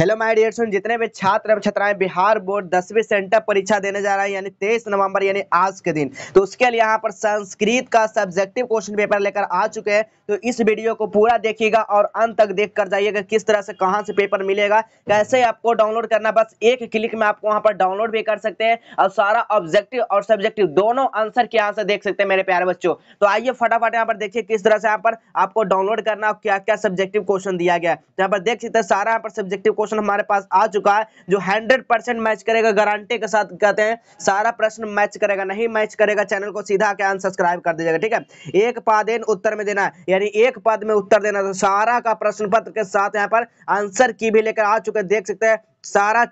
hello my dear सुन जितने भी छात्र एवं छात्राएं बिहार बोर्ड दसवीं सेंटर परीक्षा देने जा रहे हैं यानी तेईस नवंबर यानी आज के दिन तो उसके लिए यहाँ पर संस्कृत का सब्जेक्टिव क्वेश्चन पेपर लेकर आ चुके हैं तो इस वीडियो को पूरा देखिएगा और अंत तक देख कर जाइएगा किस तरह से कहाँ से पेपर मिलेगा कैसे आपको डाउनलोड करना बस एक क्लिक में आपको वहाँ पर डाउनलोड भी कर सकते हैं और सारा ऑब्जेक्टिव और सब्जेक्टिव दोनों आंसर के यहाँ से देख सकते हैं मेरे प्यारे बच्चों तो आइए फटाफट यहाँ पर देखिए किस तरह से यहाँ पर आपको डाउनलोड करना क्या क्या सब्जेक्टिव क्वेश्चन दिया गया तो यहाँ पर देख सकते हैं सारा यहाँ पर सब्जेक्टिव क्वेश्चन क्वेश्चन हमारे पास आ चुका है जो 100 परसेंट मैच करेगा गारंटी के साथ कहते हैं सारा प्रश्न मैच करेगा नहीं मैच करेगा चैनल को सीधा के अनसब्सक्राइब कर दीजिएगा ठीक है एक पादेन उत्तर में देना है यानी एक पद में उत्तर देना तो सारा का प्रश्न पत्र के साथ यहाँ पर आंसर की भी लेकर आ चुके देख सकते हैं सारा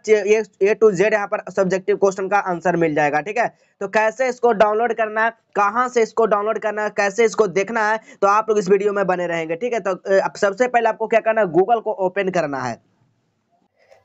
ए टू जेड यहाँ पर सब्जेक्टिव क्वेश्चन का आंसर मिल जाएगा ठीक है तो कैसे इसको डाउनलोड करना है कहाँ से इसको डाउनलोड करना है कैसे इसको देखना है तो आप लोग इस वीडियो में बने रहेंगे ठीक है तो सबसे पहले आपको क्या करना है गूगल को ओपन करना है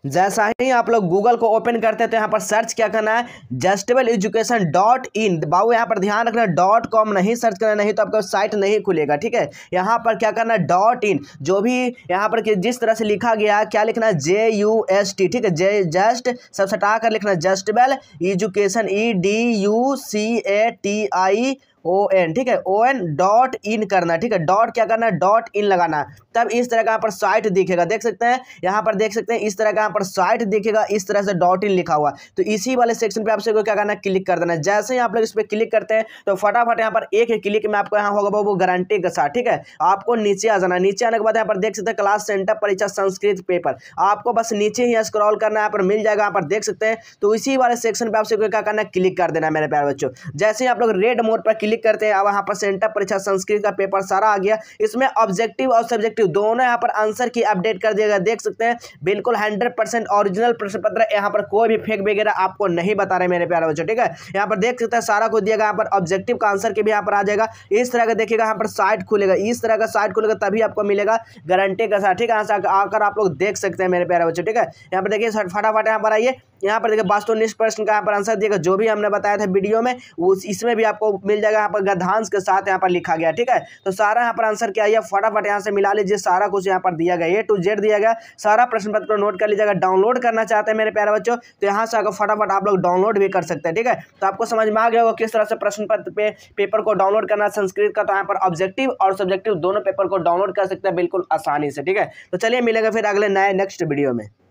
जैसा ही आप लोग गूगल को ओपन करते हैं तो यहाँ पर सर्च क्या करना है जस्टेबल एजुकेशन डॉट इन बाबू यहाँ पर ध्यान रखना डॉट कॉम नहीं सर्च करना नहीं तो आपका साइट नहीं खुलेगा ठीक है यहाँ पर क्या करना है डॉट इन जो भी यहाँ पर जिस तरह से लिखा गया क्या लिखना है जे यू एस टी ठीक है जे जस्ट सबसे टाकर कर लिखना जस्टेबल education E D U C A T I O N ठीक है ओ एन डॉट इन करना ठीक है डॉट क्या करना है डॉट इन लगाना तब इस तरह का यहाँ पर साइट दिखेगा देख सकते हैं यहाँ पर देख सकते हैं इस तरह का यहाँ पर साइट दिखेगा इस तरह से डॉट इन लिखा हुआ तो इसी वाले सेक्शन पे आप को क्या करना है क्लिक कर देना जैसे ही आप लोग इस पर क्लिक करते हैं तो फटाफट यहाँ पर एक क्लिक में आपको यहाँ होगा वो गारंटी के साथ ठीक है आपको नीचे आ जाना नीचे आने के बाद यहाँ पर देख सकते हैं क्लास सेंटर परीक्षा संस्कृत पेपर आपको बस नीचे ही स्क्रॉल करना यहाँ पर मिल जाएगा यहाँ पर देख सकते हैं तो इसी वाले सेक्शन पर आप क्या करना है क्लिक कर देना मेरे प्यार बच्चों जैसे ही आप लोग रेड मोड पर क्लिक क्लिक करते हैं अब यहाँ पर सेंटर परीक्षा संस्कृत का पेपर सारा आ गया इसमें ऑब्जेक्टिव और सब्जेक्टिव दोनों यहाँ पर आंसर की अपडेट कर दिया गया देख सकते हैं बिल्कुल हंड्रेड परसेंट ऑरिजिनल प्रश्न पत्र यहाँ पर कोई भी फेक वगैरह आपको नहीं बता रहे मेरे प्यारे बच्चों ठीक है यहाँ पर देख सकते हैं सारा कुछ दिया गया यहाँ पर ऑब्जेक्टिव का आंसर के भी यहाँ पर आ जाएगा इस तरह का देखिएगा यहाँ पर साइट खुलेगा इस तरह का साइट खुलेगा तभी आपको मिलेगा गारंटी का साथ ठीक है यहाँ आकर आप लोग देख सकते हैं मेरे प्यारे बच्चों ठीक है यहाँ पर देखिए फटाफट यहाँ पर आइए यहाँ पर देखिए वास्तु निष्प्रश्न का यहाँ पर आंसर देगा जो भी हमने बताया था वीडियो में उस इसमें भी आपको मिल जाएगा यहाँ पर गद्धांश के साथ यहाँ पर लिखा गया ठीक है तो सारा यहाँ पर आंसर क्या है फटाफट यहाँ से मिला लीजिए सारा कुछ यहाँ पर दिया गया ए टू जेड दिया गया सारा प्रश्न पत्र को नोट कर लीजिएगा डाउनलोड करना चाहते हैं मेरे प्यारे बच्चों तो यहाँ से अगर फटाफट आप लोग डाउनलोड भी कर सकते हैं ठीक है तो आपको समझ में आ गया होगा किस तरह से प्रश्न पत्र पे पेपर को डाउनलोड करना संस्कृत का तो यहाँ पर ऑब्जेक्टिव और सब्जेक्टिव दोनों पेपर को डाउनलोड कर सकते हैं बिल्कुल आसानी से ठीक है तो चलिए मिलेगा फिर अगले नए नेक्स्ट वीडियो में